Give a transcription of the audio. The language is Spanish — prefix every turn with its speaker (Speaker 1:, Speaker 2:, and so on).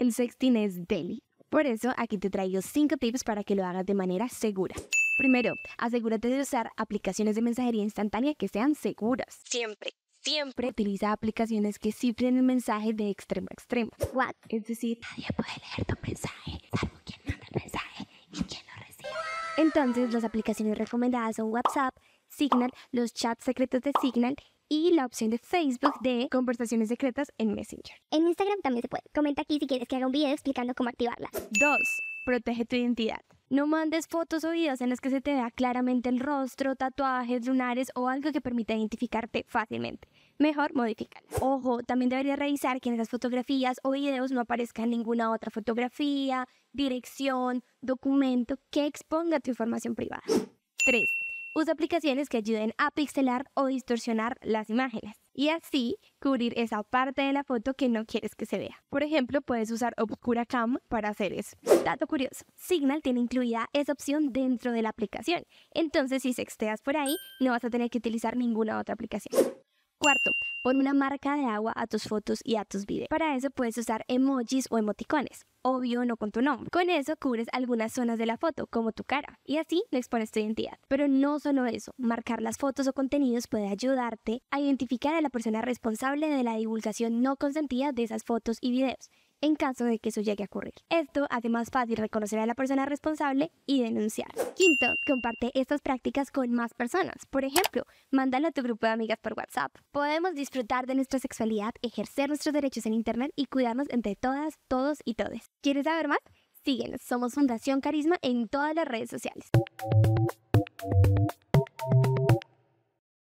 Speaker 1: el sexting es daily. Por eso aquí te traigo 5 tips para que lo hagas de manera segura. Primero, asegúrate de usar aplicaciones de mensajería instantánea que sean seguras. Siempre. Siempre utiliza aplicaciones que cifren el mensaje de extremo a extremo. What? Es decir, nadie puede leer tu mensaje, salvo quien manda el mensaje y quien lo recibe. Entonces, las aplicaciones recomendadas son WhatsApp, Signal, los chats secretos de Signal y la opción de Facebook de conversaciones secretas en Messenger. En Instagram también se puede. Comenta aquí si quieres que haga un video explicando cómo activarlas. 2. Protege tu identidad. No mandes fotos o videos en las que se te vea claramente el rostro, tatuajes, lunares o algo que permita identificarte fácilmente. Mejor modificar. Ojo, también deberías revisar que en esas fotografías o videos no aparezca ninguna otra fotografía, dirección, documento que exponga tu información privada. 3 Usa aplicaciones que ayuden a pixelar o distorsionar las imágenes y así cubrir esa parte de la foto que no quieres que se vea. Por ejemplo, puedes usar Obscura Cam para hacer eso. Dato curioso, Signal tiene incluida esa opción dentro de la aplicación, entonces si sexteas por ahí no vas a tener que utilizar ninguna otra aplicación. Cuarto, pon una marca de agua a tus fotos y a tus videos. Para eso puedes usar emojis o emoticones. Obvio, no con tu nombre. Con eso cubres algunas zonas de la foto, como tu cara, y así le expones tu identidad. Pero no solo eso, marcar las fotos o contenidos puede ayudarte a identificar a la persona responsable de la divulgación no consentida de esas fotos y videos en caso de que eso llegue a ocurrir. Esto hace más fácil reconocer a la persona responsable y denunciar. Quinto, comparte estas prácticas con más personas. Por ejemplo, mándalo a tu grupo de amigas por WhatsApp. Podemos disfrutar de nuestra sexualidad, ejercer nuestros derechos en Internet y cuidarnos entre todas, todos y todes. ¿Quieres saber más? Síguenos, somos Fundación Carisma en todas las redes sociales.